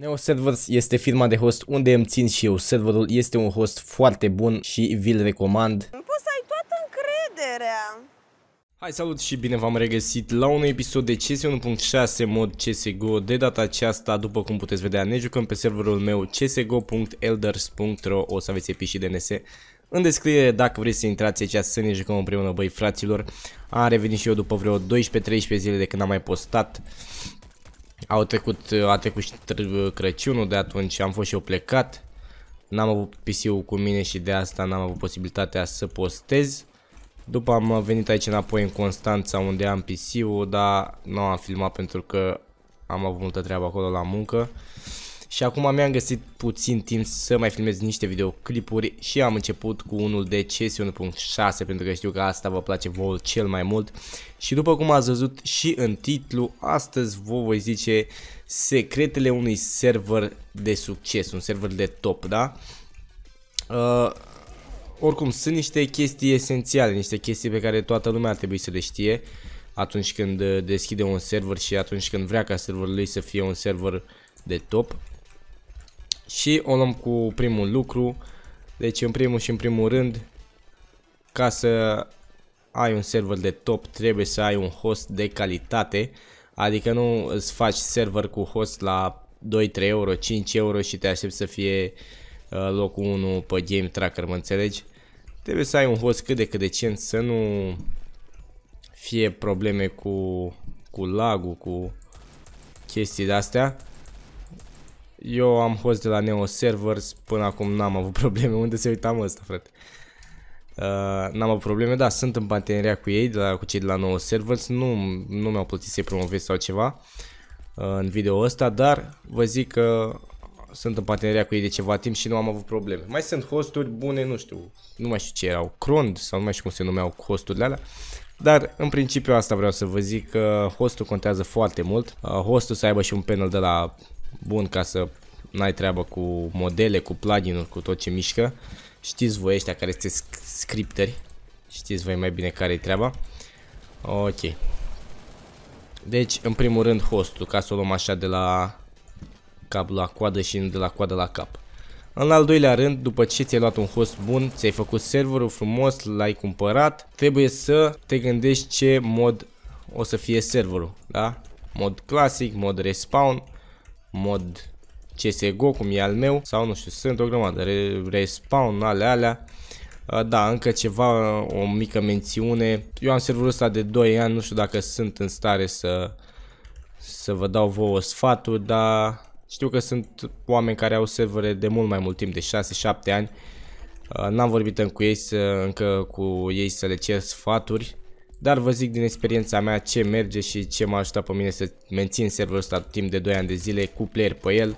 Neo Servers este firma de host unde îmi țin și eu. Serverul este un host foarte bun și vi-l recomand. Poți să ai toată încrederea. Hai salut și bine v-am regăsit la un episod de CS 1.6 mod CSGO. De data aceasta, după cum puteți vedea, ne jucăm pe serverul meu csgo.elders.ro O să aveți epi și DNS în descriere dacă vreți să intrați aici să ne jucăm împreună băi fraților. Am revenit și eu după vreo 12-13 zile de când am mai postat. Au trecut, a trecut și Crăciunul, de atunci am fost și eu plecat. N-am avut PC-ul cu mine și de asta n-am avut posibilitatea să postez. După am venit aici înapoi în Constanța unde am PC-ul, dar nu am filmat pentru că am avut multă treabă acolo la muncă. Și acum mi-am găsit puțin timp să mai filmez niște videoclipuri și am început cu unul de CS 1.6 pentru că știu că asta vă place vouă cel mai mult. Și după cum ați văzut și în titlu, astăzi vă voi zice secretele unui server de succes, un server de top, da? Uh, oricum, sunt niște chestii esențiale, niște chestii pe care toată lumea ar trebui să le știe atunci când uh, deschide un server și atunci când vrea ca serverul lui să fie un server de top. Și o luăm cu primul lucru. Deci în primul și în primul rând, ca să ai un server de top, trebuie să ai un host de calitate. Adică nu îți faci server cu host la 2-3 euro, 5 euro și te aștepți să fie uh, locul 1 pe Game Tracker, mă înțelegi? Trebuie să ai un host cât de cât decent, să nu fie probleme cu, cu lag cu chestii de-astea. Eu am host de la Neo Servers, până acum n-am avut probleme. Unde se uitam ăsta, frate? Uh, n-am avut probleme, da, sunt în parteneria cu ei, de la, cu cei de la Neo Servers. Nu, nu mi-au plătit să-i promovez sau ceva uh, în video ăsta, dar vă zic că sunt în parteneria cu ei de ceva timp și nu am avut probleme. Mai sunt hosturi bune, nu știu, nu mai știu ce erau, Crond sau nu mai știu cum se numeau hosturile alea. Dar în principiu asta vreau să vă zic că hostul contează foarte mult. Uh, hostul să aibă și un panel de la bun ca să n-ai treabă cu modele, cu plugin-uri, cu tot ce mișcă. Știți voi ăștia care sunteți scripteri, știți voi mai bine care e treaba. Ok. Deci, în primul rând, hostul, ca să o luăm așa de la cap la coadă și de la coadă la cap. În al doilea rând, după ce ți-ai luat un host bun, ți-ai făcut serverul frumos, l-ai cumpărat, trebuie să te gândești ce mod o să fie serverul, da? Mod clasic, mod respawn, mod CSGO, cum e al meu, sau nu știu, sunt o grămadă, re respawn, ale alea. Da, încă ceva, o mică mențiune. Eu am serverul ăsta de 2 ani, nu știu dacă sunt în stare să, să vă dau vouă sfatul, dar știu că sunt oameni care au servere de mult mai mult timp, de 6-7 ani. N-am vorbit încă cu ei, să, încă cu ei să le cer sfaturi, dar vă zic din experiența mea ce merge și ce m-a ajutat pe mine să mențin serverul ăsta timp de 2 ani de zile cu player pe el.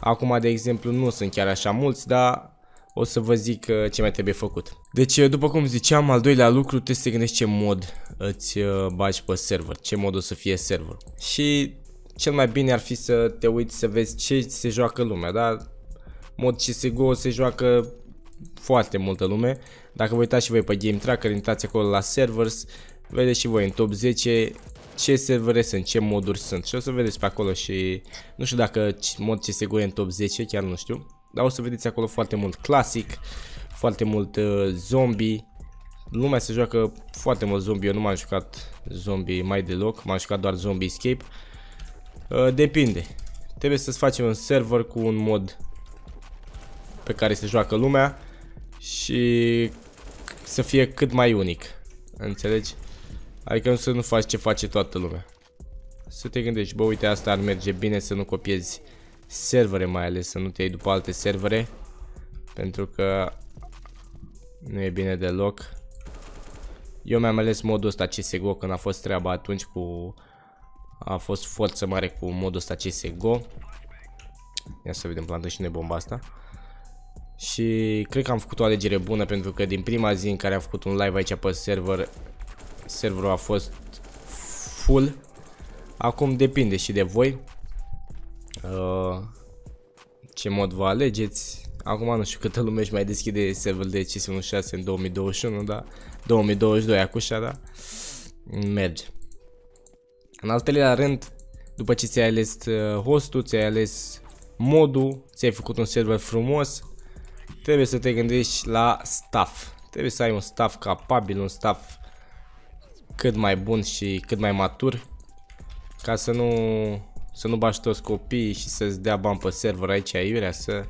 Acum, de exemplu, nu sunt chiar așa mulți, dar o să vă zic uh, ce mai trebuie făcut. Deci, uh, după cum ziceam, al doilea lucru trebuie să te gândești ce mod îți uh, bagi pe server, ce mod o să fie server. Și cel mai bine ar fi să te uiți să vezi ce se joacă lumea, dar mod CSGO se joacă foarte multă lume. Dacă vă uitați și voi pe Game Tracker, intrați acolo la servers, vedeți și voi în top 10 ce servere sunt, ce moduri sunt și o să vedeți pe acolo și nu știu dacă mod se e în top 10, chiar nu știu, dar o să vedeți acolo foarte mult clasic, foarte mult uh, zombie, lumea se joacă foarte mult zombie, eu nu m-am jucat zombie mai deloc, m-am jucat doar zombie escape, uh, depinde, trebuie să-ți faci un server cu un mod pe care se joacă lumea și să fie cât mai unic. Înțelegi? Adică să nu faci ce face toată lumea. Să te gândești, bă, uite, asta ar merge bine să nu copiezi servere mai ales, să nu te iei după alte servere. Pentru că nu e bine deloc. Eu mi-am ales modul ăsta CSGO când a fost treaba atunci cu... A fost forță mare cu modul ăsta CSGO. Ia să vedem, plantă și noi bomba asta. Și cred că am făcut o alegere bună pentru că din prima zi în care am făcut un live aici pe server, serverul a fost full. Acum depinde și de voi uh, ce mod vă alegeți. Acum nu știu câtă lume își mai deschide serverul de CS16 în 2021, da? 2022 acușa, da? Merge. În al treilea rând, după ce ți-ai ales uh, hostul, ți-ai ales modul, ți-ai făcut un server frumos, trebuie să te gândești la staff. Trebuie să ai un staff capabil, un staff cât mai bun și cât mai matur ca să nu să nu bași toți copiii și să-ți dea bani pe server aici aiurea, să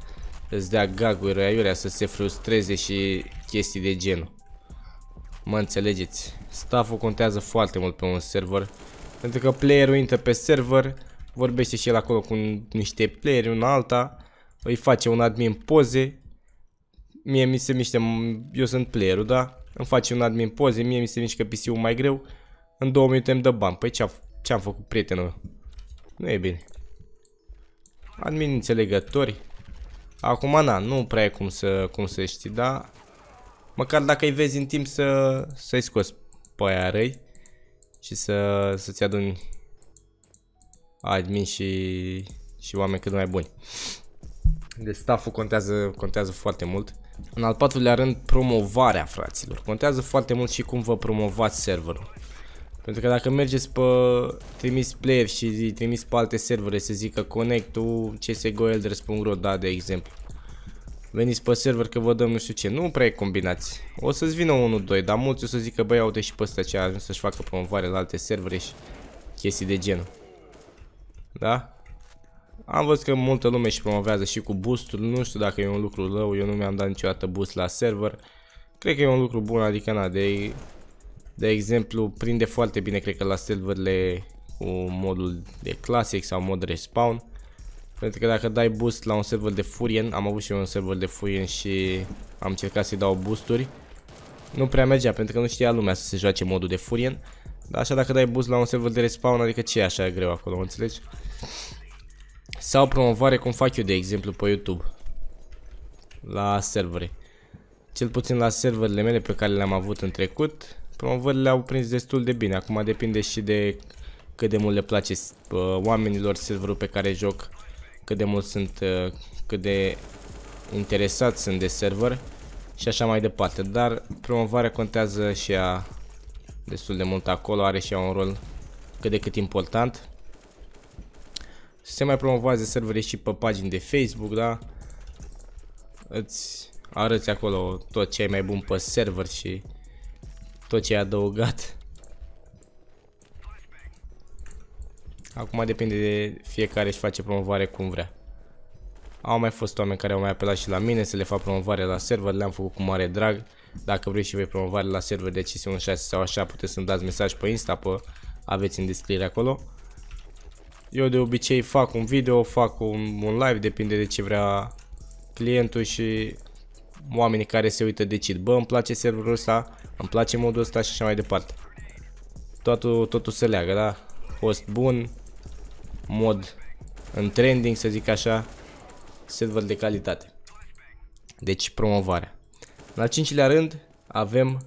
îți dea gaguri aiurea, să se frustreze și chestii de genul. Mă înțelegeți, stafful contează foarte mult pe un server, pentru că playerul intră pe server, vorbește și el acolo cu niște playeri una alta, îi face un admin poze mie mi se miște, eu sunt playerul, da? Îmi face un admin poze, mie mi se mișcă PC-ul mai greu. În două minute îmi dă bani. Păi ce-am ce făcut prietenul? Nu e bine. Admin înțelegători. Acum, na, nu prea e cum să, cum să știi, da? Măcar dacă îi vezi în timp să, să-i scoți pe aia răi și să, să-ți aduni admin și, și oameni cât mai buni. Deci staff contează, contează foarte mult. În al patrulea rând, promovarea, fraților. Contează foarte mult și cum vă promovați serverul. Pentru că dacă mergeți pe trimis player și trimis pe alte servere, să zică connect-ul csgoelders.ro, da, de exemplu. Veniți pe server că vă dăm nu știu ce, nu prea combinați. O să-ți vină 1-2, dar mulți o să zică, băi, uite și pe ăsta ce a să-și facă promovare la alte servere și chestii de genul. Da? Am văzut că multă lume și promovează și cu boost -ul. nu știu dacă e un lucru rău, eu nu mi-am dat niciodată boost la server. Cred că e un lucru bun, adică na, de, de exemplu, prinde foarte bine, cred că la serverle cu modul de classic sau mod respawn. Pentru că dacă dai boost la un server de Furien, am avut și eu un server de Furien și am încercat să-i dau boosturi. Nu prea mergea, pentru că nu știa lumea să se joace modul de Furien. Dar așa dacă dai boost la un server de respawn, adică ce e așa greu acolo, înțelegi? Sau promovare cum fac eu de exemplu pe YouTube. La servere. Cel puțin la serverele mele pe care le-am avut în trecut, promovările au prins destul de bine. Acum depinde și de cât de mult le place uh, oamenilor serverul pe care joc, cât de mult sunt, uh, cât de interesați sunt de server și așa mai departe. Dar promovarea contează și a destul de mult acolo, are și ea un rol cât de cât important. Se mai promovează servere și pe pagini de Facebook, da? Îți arăți acolo tot ce e mai bun pe server și tot ce ai adăugat. Acum depinde de fiecare și face promovare cum vrea. Au mai fost oameni care au mai apelat și la mine să le fac promovare la server, le-am făcut cu mare drag. Dacă vreți și voi promovare la server de CS16 sau așa, puteți să-mi dați mesaj pe Insta, pe aveți în descriere acolo. Eu de obicei fac un video, fac un, un live, depinde de ce vrea clientul și oamenii care se uită decid. Bă, îmi place serverul ăsta, îmi place modul ăsta și așa mai departe. Totul, totul se leagă, da? Host bun, mod în trending, să zic așa, server de calitate. Deci promovarea. La cincilea rând avem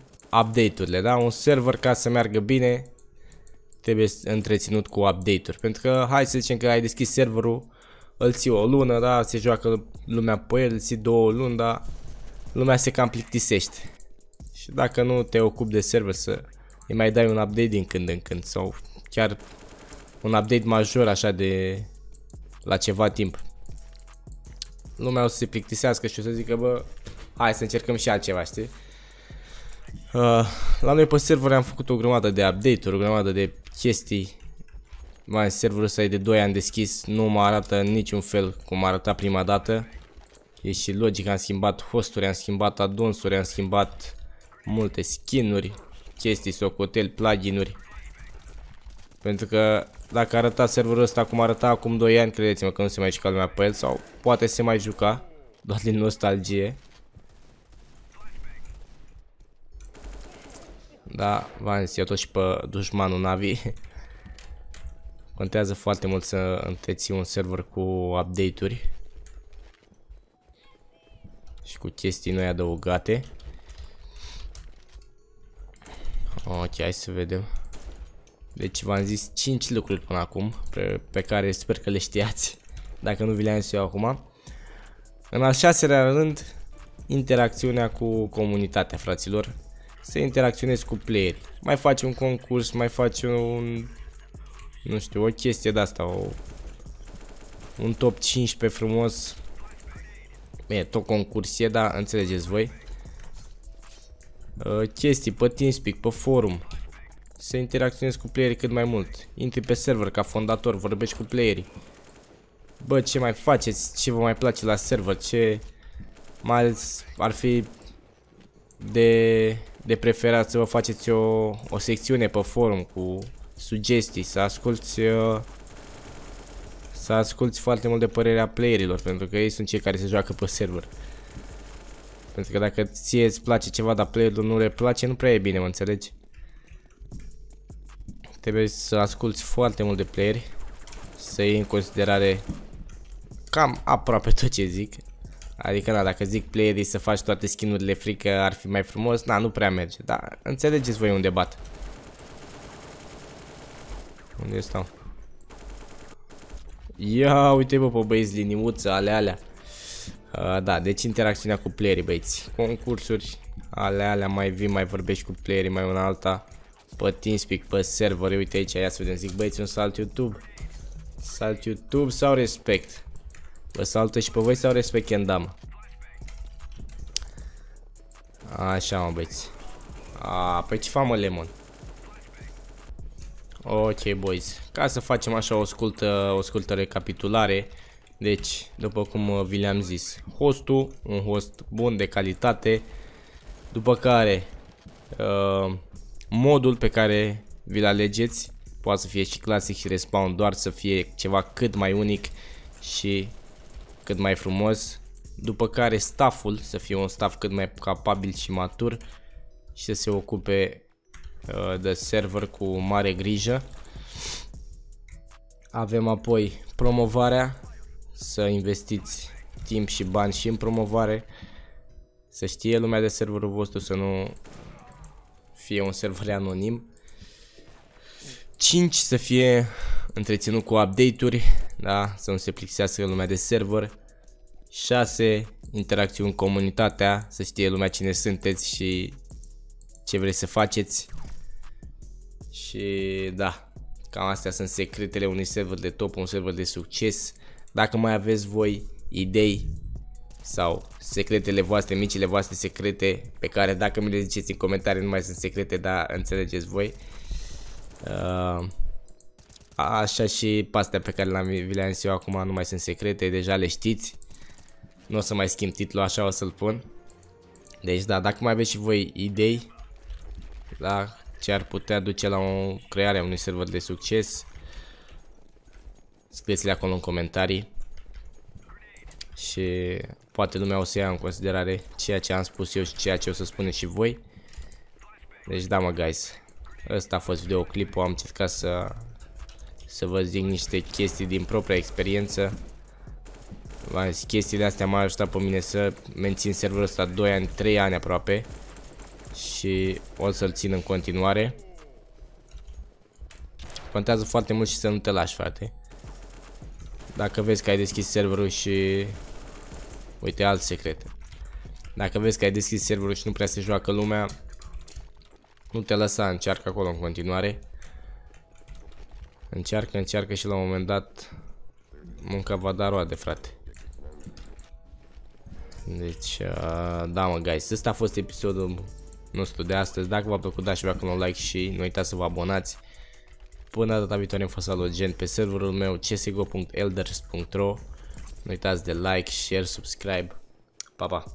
update-urile, da? Un server ca să meargă bine trebuie întreținut cu update-uri. Pentru că hai să zicem că ai deschis serverul, îl ții o lună, da, se joacă lumea pe el, îl ții două luni, da, lumea se cam plictisește. Și dacă nu te ocupi de server să îi mai dai un update din când în când sau chiar un update major așa de la ceva timp. Lumea o să se plictisească și o să zică, bă, hai să încercăm și altceva, știi? Uh, la noi pe server am făcut o grămadă de update-uri, o grămadă de chestii. Mai serverul ăsta e de 2 ani deschis, nu mă arată niciun fel cum arăta prima dată. E și logic, am schimbat hosturi, am schimbat adunsuri, am schimbat multe skinuri, chestii, socotel, pluginuri. Pentru că dacă arăta serverul ăsta cum arăta acum 2 ani, credeți-mă că nu se mai juca lumea pe el sau poate se mai juca, doar din nostalgie. Da, v-am zis, eu tot și pe dușmanul Navi. Contează foarte mult să întreții un server cu update-uri. Și cu chestii noi adăugate. Ok, hai să vedem. Deci v-am zis 5 lucruri până acum, pe, pe care sper că le știați, dacă nu vi le-am zis eu acum. În al șaselea rând, interacțiunea cu comunitatea, fraților să interacționezi cu playeri. Mai faci un concurs, mai faci un... Nu știu, o chestie de asta, o, un top 15 frumos. E, tot concurs e, dar înțelegeți voi. Uh, chestii pe TeamSpeak, pe forum. Să interacționezi cu playerii cât mai mult. Intri pe server ca fondator, vorbești cu playerii. Bă, ce mai faceți? Ce vă mai place la server? Ce mai ales ar fi de de preferat să vă faceți o, o secțiune pe forum cu sugestii, să asculti uh, să asculti foarte mult de părerea playerilor, pentru că ei sunt cei care se joacă pe server. Pentru că dacă ție îți place ceva, dar playerul nu le place, nu prea e bine, mă înțelegi? Trebuie să asculti foarte mult de playeri, să iei în considerare cam aproape tot ce zic, Adică, na, da, dacă zic playerii să faci toate skinurile frică ar fi mai frumos, na, nu prea merge, dar înțelegeți voi unde bat. Unde stau? Ia, uite bă, pe băieți, liniuță, ale alea. Uh, da, deci interacțiunea cu playerii, băieți. Concursuri, ale alea, mai vii, mai vorbești cu playerii, mai una alta. Pe TeamSpeak, pe server, uite aici, ia să vedem, zic băieți, un salt YouTube. Salt YouTube sau respect? Vă salută și pe voi sau respect Kendam? Așa mă băiți A, pe păi ce fac mă Lemon? Ok boys, ca să facem așa o scurtă, o scurtă recapitulare Deci, după cum uh, vi le-am zis Hostul, un host bun de calitate După care uh, Modul pe care vi-l alegeți Poate să fie și clasic și respawn Doar să fie ceva cât mai unic Și cât mai frumos, după care stafful să fie un staff cât mai capabil și matur și să se ocupe uh, de server cu mare grijă. Avem apoi promovarea, să investiți timp și bani și în promovare, să știe lumea de serverul vostru, să nu fie un server anonim. 5 să fie întreținut cu update-uri, da? Să nu se plixească lumea de server. 6. Interacțiuni în comunitatea, să știe lumea cine sunteți și ce vreți să faceți. Și da, cam astea sunt secretele unui server de top, un server de succes. Dacă mai aveți voi idei sau secretele voastre, micile voastre secrete pe care dacă mi le ziceți în comentarii nu mai sunt secrete, dar înțelegeți voi. Uh, Așa și pastea pe care le-am vi le-am eu acum nu mai sunt secrete, deja le știți. Nu o să mai schimb titlul, așa o să-l pun. Deci da, dacă mai aveți și voi idei la da, ce ar putea duce la o creare a unui server de succes, scrieți-le acolo în comentarii și poate lumea o să ia în considerare ceea ce am spus eu și ceea ce o să spuneți și voi. Deci da mă guys, ăsta a fost videoclipul, am încercat să să vă zic niște chestii din propria experiență. Chestiile astea m-au ajutat pe mine să mențin serverul ăsta 2 ani, 3 ani aproape și o să-l țin în continuare. Contează foarte mult și să nu te lași, frate. Dacă vezi că ai deschis serverul și... Uite, alt secret. Dacă vezi că ai deschis serverul și nu prea se joacă lumea, nu te lăsa, încearcă acolo în continuare. Încearcă, încearcă și la un moment dat munca va da roade, frate. Deci, uh, da mă, guys, ăsta a fost episodul nostru de astăzi. Dacă v-a plăcut, dați și acolo un like și nu uitați să vă abonați. Până data viitoare în gen pe serverul meu csgo.elders.ro Nu uitați de like, share, subscribe. Pa, pa!